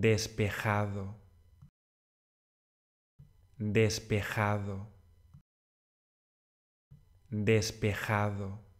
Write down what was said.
despejado, despejado, despejado.